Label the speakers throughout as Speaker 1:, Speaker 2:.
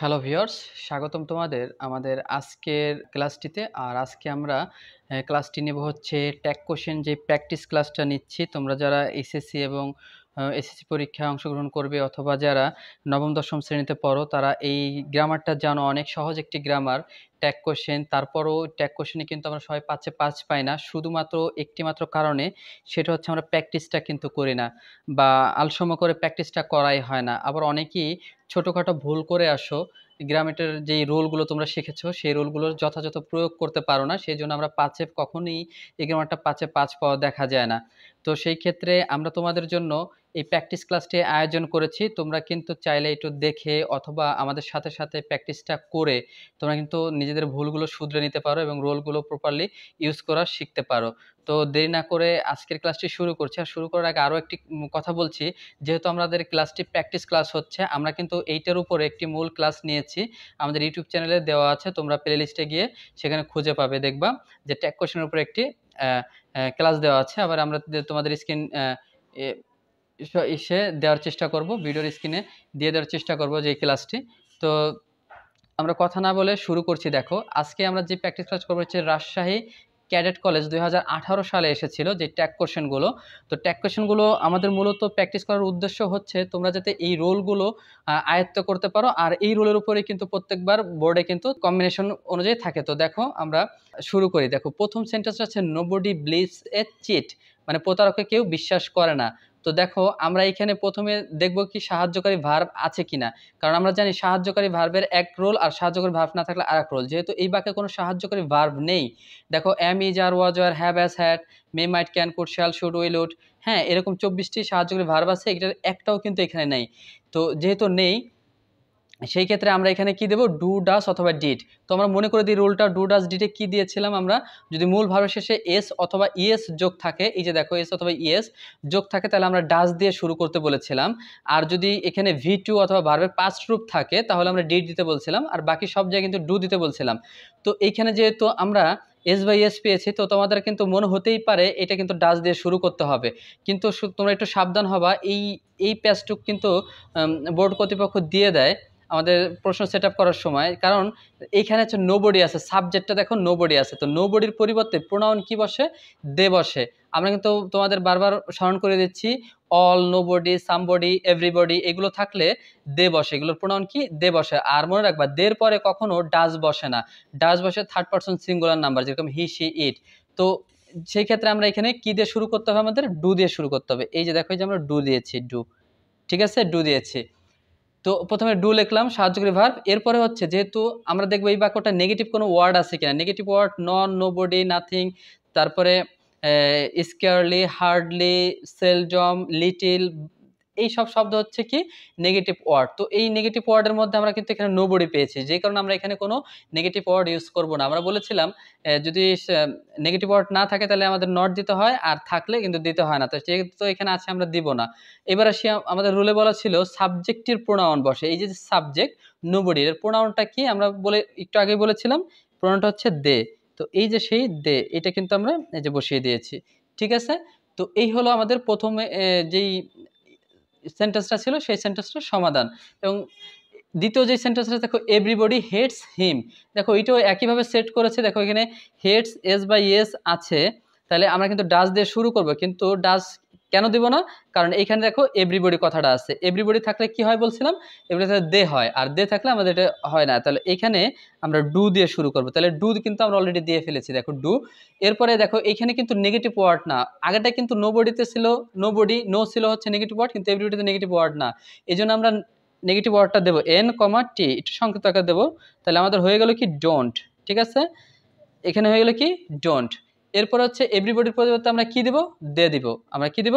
Speaker 1: hello viewers স্বাগতম তোমাদের আমাদের আজকের ক্লাসটিতে আর আজকে আমরা ক্লাসটি নেব হচ্ছে ট্যাক কোশ্চেন যে প্র্যাকটিস ক্লাসটা নিচ্ছি তোমরা যারা এসএসসি এবং এসএসসি পরীক্ষায় অংশগ্রহণ করবে অথবা যারা নবম দশম শ্রেণীতে পড়ো তারা এই গ্রামারটা জানো অনেক সহজ একটি গ্রামার ট্যাগ কোশ্চেন তারপরও ট্যাগ কোশ্চেনে কিন্তু আমরা সবাই পাঁচে পাঁচ পাই না শুধুমাত্র একটিমাত্র কারণে সেটা হচ্ছে আমরা প্র্যাকটিসটা কিন্তু করি না বা আলসম করে প্র্যাকটিসটা করাই হয় না আবার অনেকেই ছোটোখাটো ভুল করে আসো গ্রামেটের যেই রোলগুলো তোমরা শিখেছো সেই রোলগুলোর যথাযথ প্রয়োগ করতে পারো না সেই জন্য আমরা পাঁচে কখনোই এই গ্রামারটা পাঁচে পাঁচ পাওয়া দেখা যায় না তো সেই ক্ষেত্রে আমরা তোমাদের জন্য এই প্র্যাকটিস ক্লাসটি আয়োজন করেছি তোমরা কিন্তু চাইলে একটু দেখে অথবা আমাদের সাথে সাথে প্র্যাকটিসটা করে তোমরা কিন্তু নিজেদের ভুলগুলো শুধরে নিতে পারো এবং রোলগুলো প্রপারলি ইউজ করা শিখতে পারো তো দেরি না করে আজকের ক্লাসটি শুরু করছি আর শুরু করার আগে আরও একটি কথা বলছি যেহেতু আমাদের ক্লাসটি প্র্যাকটিস ক্লাস হচ্ছে আমরা কিন্তু এইটার উপরে একটি মূল ক্লাস নিয়েছি আমাদের ইউটিউব চ্যানেলে দেওয়া আছে তোমরা প্লে লিস্টে গিয়ে সেখানে খুঁজে পাবে দেখবা যে ট্যাক কোয়েশনের উপরে একটি ক্লাস দেওয়া আছে আবার আমরা তোমাদের স্ক্রিন এসে দেওয়ার চেষ্টা করব ভিডিওর স্ক্রিনে দিয়ে দেওয়ার চেষ্টা করব যে ক্লাসটি তো আমরা কথা না বলে শুরু করছি দেখো আজকে আমরা যে প্র্যাকটিস ক্লাস করবো হচ্ছে রাজশাহী ক্যাডেট কলেজ দুই সালে এসেছিল যে ট্যাগ কোয়েশনগুলো তো ট্যাগ কোয়েশনগুলো আমাদের মূলত প্র্যাকটিস করার উদ্দেশ্য হচ্ছে তোমরা যাতে এই রোলগুলো আয়ত্ত করতে পারো আর এই রোলের উপরে কিন্তু প্রত্যেকবার বোর্ডে কিন্তু কম্বিনেশন অনুযায়ী থাকে তো দেখো আমরা শুরু করি দেখো প্রথম সেন্টেন্স হচ্ছে নোবডি ব্লিভস এ চিট মানে প্রতারককে কেউ বিশ্বাস করে না তো দেখো আমরা এখানে প্রথমে দেখব কি সাহায্যকারী ভার্ব আছে কিনা কারণ আমরা জানি সাহায্যকারী ভার্বের এক রোল আর সাহায্যকারী ভার্ব না থাকলে আর এক রোল যেহেতু এই বাক্যে কোনো সাহায্যকারী ভার্ব নেই দেখো এম ইজ আর ওয়াজ আর have has had may might can could shall should will would হ্যাঁ এরকম চব্বিশটি সাহায্যকারী ভার্ব আছে এটার একটাও কিন্তু এখানে নেই তো যেহেতু নেই সেই ক্ষেত্রে আমরা এখানে কি দেব ডু ডাস অথবা ডিট তো আমরা মনে করে দিই রুলটা ডু ডাস ডিটে কি দিয়েছিলাম আমরা যদি মূল ভাবের শেষে এস অথবা ইএস যোগ থাকে এই যে দেখো এস অথবা ইএস যোগ থাকে তাহলে আমরা ডাস দিয়ে শুরু করতে বলেছিলাম আর যদি এখানে ভি টু অথবা ভার্বের পাস্ট রূপ থাকে তাহলে আমরা ডিট দিতে বলছিলাম আর বাকি সব জায়গায় কিন্তু ডু দিতে বলছিলাম তো এইখানে যেহেতু আমরা এস বাই এস পেয়েছি তো তোমাদের কিন্তু মনে হতেই পারে এটা কিন্তু ডাস দিয়ে শুরু করতে হবে কিন্তু তোমরা একটু সাবধান হবা এই এই প্যাসটুক কিন্তু বোর্ড কর্তৃপক্ষ দিয়ে দেয় আমাদের প্রশ্ন সেট করার সময় কারণ এইখানে হচ্ছে নোবডি আছে সাবজেক্টটা দেখো নোবডি আছে তো নোবডির পরিবর্তে প্রোনাউন কি বসে দে বসে আমরা কিন্তু তোমাদের বারবার স্মরণ করে দিচ্ছি অল নোবডি সামবডি এভরিবডি এগুলো থাকলে দে বসে এগুলোর প্রোনাউন কি দে বসে আর মনে রাখবা দের পরে কখনো ডাস বসে না ডাস বসে থার্ড পার্সন সিঙ্গুলার নাম্বার যেরকম হি সি ইট তো সেই ক্ষেত্রে আমরা এখানে কি দিয়ে শুরু করতে হবে আমাদের ডু দিয়ে শুরু করতে হবে এই যে দেখো যে আমরা ডু দিয়েছি ডু ঠিক আছে ডু দিয়েছি তো প্রথমে ডু লিখলাম সাহায্যকারী ভার্ব এরপরে হচ্ছে যেহেতু আমরা দেখবো এই বাক্যটা নেগেটিভ কোনো ওয়ার্ড আছে কিনা negative word none nobody nothing তারপরে স্কেয়ারলি হার্ডলি সেলজম লিটিল এই সব শব্দ হচ্ছে কি নেগেটিভ ওয়ার্ড তো এই নেগেটিভ ওয়ার্ডের মধ্যে আমরা কিন্তু এখানে নোবডি পেয়েছি যে কারণে আমরা এখানে কোনো নেগেটিভ ওয়ার্ড ইউজ করব না আমরা বলেছিলাম যদি নেগেটিভ ওয়ার্ড না থাকে তাহলে আমাদের নট দিতে হয় আর থাকলে কিন্তু দিতে হয় না তো সেহেতু এখানে আছে আমরা দিব না এবার আসি আমাদের রুলে বলা ছিল সাবজেক্টের প্রোনাউন বসে এই যে সাবজেক্ট নোবডি এর প্রোনাউনটা কি আমরা বলে একটু আগেই বলেছিলাম প্রোনাউনটা হচ্ছে দে তো এই যে সেই দে এটা কিন্তু আমরা এই যে বসিয়ে দিয়েছি ঠিক আছে তো এই হলো আমাদের প্রথমে যেই সেন্টেন্সটা ছিল সেই সেন্টেন্সটার সমাধান এবং দ্বিতীয় যে সেন্টেন্সটা দেখো এভরিবডি হেডস হিম দেখো এইটাও একইভাবে সেট করেছে দেখো এখানে হেডস এস বাই এস আছে তাহলে আমরা কিন্তু ডাস দিয়ে শুরু করব কিন্তু ডাস কেন দিব না কারণ এখানে দেখো এভরিবডি কথাটা আছে এভরিবডি থাকলে কি হয় বলছিলাম এভরি তাহলে দে হয় আর দে থাকলে আমাদের এটা হয় না তাহলে এখানে আমরা ডু দিয়ে শুরু করব তাহলে ডু কিন্তু আমরা অলরেডি দিয়ে ফেলেছি দেখো ডু এরপরে দেখো এখানে কিন্তু নেগেটিভ ওয়ার্ড না আগেটা কিন্তু নো বডিতে ছিল নো বডি নো ছিল হচ্ছে নেগেটিভ ওয়ার্ড কিন্তু এভরিবডিতে নেগেটিভ ওয়ার্ড না এই জন্য আমরা নেগেটিভ ওয়ার্ডটা দেবো এন কমা টি একটু সংক্ষিপ্ত আকার দেবো তাহলে আমাদের হয়ে গেল কি ডোন্ট ঠিক আছে এখানে হয়ে গেলো কি ডোন্ট এরপর হচ্ছে এভরিবডির পরিবর্তে আমরা কি দিব দে দিব আমরা কি দিব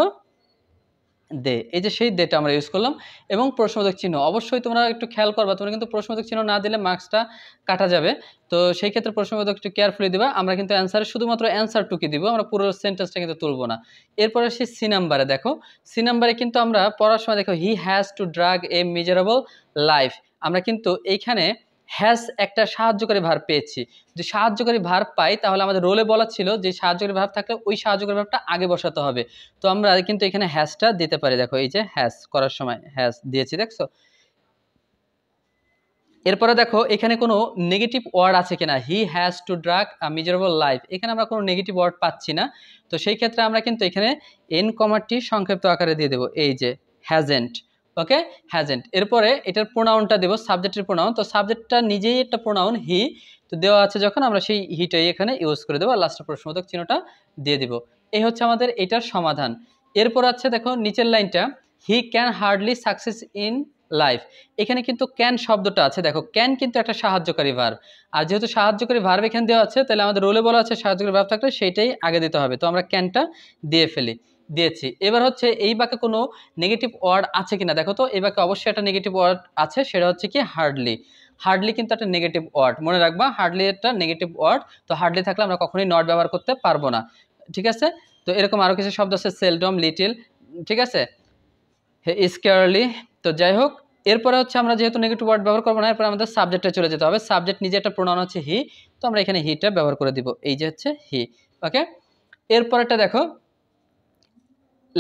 Speaker 1: দে এই যে সেই দেটা আমরা ইউজ করলাম এবং প্রশ্নবোধক চিহ্ন অবশ্যই তোমরা একটু খেয়াল করবা তোমরা কিন্তু প্রশ্নবোধক চিহ্ন না দিলে মার্কসটা কাটা যাবে তো সেই ক্ষেত্রে প্রশ্নবোধক একটু কেয়ারফুলি দেবা আমরা কিন্তু অ্যান্সারে শুধুমাত্র টুকি দিব আমরা পুরো সেন্টেন্সটা কিন্তু তুলব না এরপরে সেই সি নাম্বারে দেখো সি নাম্বারে কিন্তু আমরা পড়ার সময় দেখো he has to drag a miserable life আমরা কিন্তু এইখানে হ্যাজ একটা সাহায্যকারী ভার পেয়েছি যদি সাহায্যকারী ভার পাই তাহলে আমাদের রোলে বলা ছিল যে সাহায্যকারী ভার থাকলে ওই সাহায্যকারী ভাবটা আগে বসাতে হবে তো আমরা কিন্তু এখানে হ্যাজটা দিতে পারি দেখো এই যে হ্যাজ করার সময় হ্যাজ দিয়েছি দেখছো এরপরে দেখো এখানে কোনো নেগেটিভ ওয়ার্ড আছে কিনা he has to drag a miserable life এখানে আমরা কোনো নেগেটিভ ওয়ার্ড পাচ্ছি না তো সেই ক্ষেত্রে আমরা কিন্তু এখানে এন কমারটি সংক্ষিপ্ত আকারে দিয়ে দেবো এই যে হ্যাজেন্ট ওকে হ্যাজেন্ট এরপরে এটার প্রোনাউনটা দেবো সাবজেক্টের প্রোনাউন তো সাবজেক্টটা নিজেই একটা প্রোনাউন হি তো দেওয়া আছে যখন আমরা সেই হিটাই এখানে ইউজ করে দেবো আর লাস্টের প্রশ্নবোধক চিহ্নটা দিয়ে দিব এই হচ্ছে আমাদের এটার সমাধান এরপর আছে দেখো নিচের লাইনটা he can hardly success in life এখানে কিন্তু ক্যান শব্দটা আছে দেখো ক্যান কিন্তু একটা সাহায্যকারী ভার আর যেহেতু সাহায্যকারী ভার এখানে দেওয়া আছে তাহলে আমাদের রোলে বলা আছে সাহায্যকারী ভার থাকলে সেইটাই আগে দিতে হবে তো আমরা ক্যানটা দিয়ে ফেলি দিয়েছি এবার হচ্ছে এই বাক্যে কোনো নেগেটিভ ওয়ার্ড আছে কিনা দেখো তো এই বাক্যে অবশ্যই একটা নেগেটিভ ওয়ার্ড আছে সেটা হচ্ছে কি হার্ডলি হার্ডলি কিন্তু একটা নেগেটিভ ওয়ার্ড মনে রাখবা হার্ডলি একটা নেগেটিভ ওয়ার্ড তো হার্ডলি থাকলে আমরা কখনোই নট ব্যবহার করতে পারবো না ঠিক আছে তো এরকম আরও কিছু শব্দ আছে সেলডম লিটিল ঠিক আছে স্কেয়ারলি তো যাই হোক এরপরে হচ্ছে আমরা যেহেতু নেগেটিভ ওয়ার্ড ব্যবহার করবো না এরপরে আমাদের সাবজেক্টে চলে যেতে হবে সাবজেক্ট নিজে একটা প্রোনাউন হচ্ছে হি তো আমরা এখানে হিটা ব্যবহার করে দিব এই যে হচ্ছে হি ওকে এরপরেটা দেখো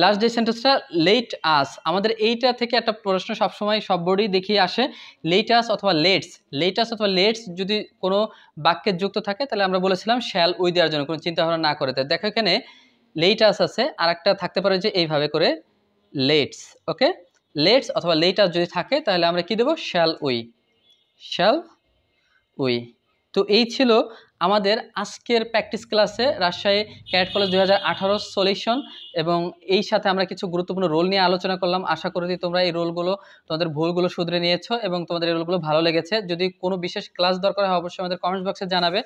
Speaker 1: লাস্ট যে সেন্টেন্সটা লেট আস আমাদের এইটা থেকে একটা প্রশ্ন সবসময় সব বোর্ডই দেখিয়ে আসে লেট আস অথবা লেটস লেট আস অথবা লেটস যদি কোনো বাক্যের যুক্ত থাকে তাহলে আমরা বলেছিলাম শ্যাল উই দেওয়ার জন্য কোনো চিন্তাভাবনা না করে দেখো এখানে লেট আস আছে আর একটা থাকতে পারে যে এইভাবে করে লেটস ওকে লেটস অথবা লেট আস যদি থাকে তাহলে আমরা কি দেবো শ্যাল উই শ্যাল উই তো এই ছিল আমাদের আজকের প্র্যাকটিস ক্লাসে রাজশাহী ক্যাট কলেজ দু সলিউশন এবং এই সাথে আমরা কিছু গুরুত্বপূর্ণ রোল নিয়ে আলোচনা করলাম আশা করি তোমরা এই রোলগুলো তোমাদের ভুলগুলো শুধরে নিয়েছো এবং তোমাদের এই রোলগুলো ভালো লেগেছে যদি কোনো বিশেষ ক্লাস দরকার হয় অবশ্যই আমাদের কমেন্টস বক্সে জানাবে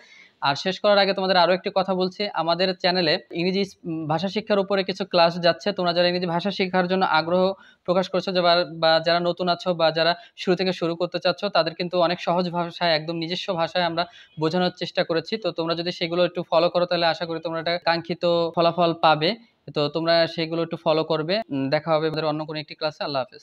Speaker 1: আর শেষ করার আগে তোমাদের আরও একটি কথা বলছি আমাদের চ্যানেলে ইংরেজি ভাষা শিক্ষার উপরে কিছু ক্লাস যাচ্ছে তোমরা যারা ইংরেজি ভাষা শিক্ষার জন্য আগ্রহ প্রকাশ করছো বা যারা নতুন আছো বা যারা শুরু থেকে শুরু করতে চাচ্ছ তাদের কিন্তু অনেক সহজ ভাষায় একদম নিজস্ব ভাষায় আমরা বোঝানোর চেষ্টা করে করেছি তো তোমরা যদি সেগুলো একটু ফলো করো তাহলে আশা করি তোমরা একটা কাঙ্ক্ষিত ফলাফল পাবে তো তোমরা সেগুলো একটু ফলো করবে দেখা হবে আমাদের অন্য কোনো একটি ক্লাসে আল্লাহ হাফেজ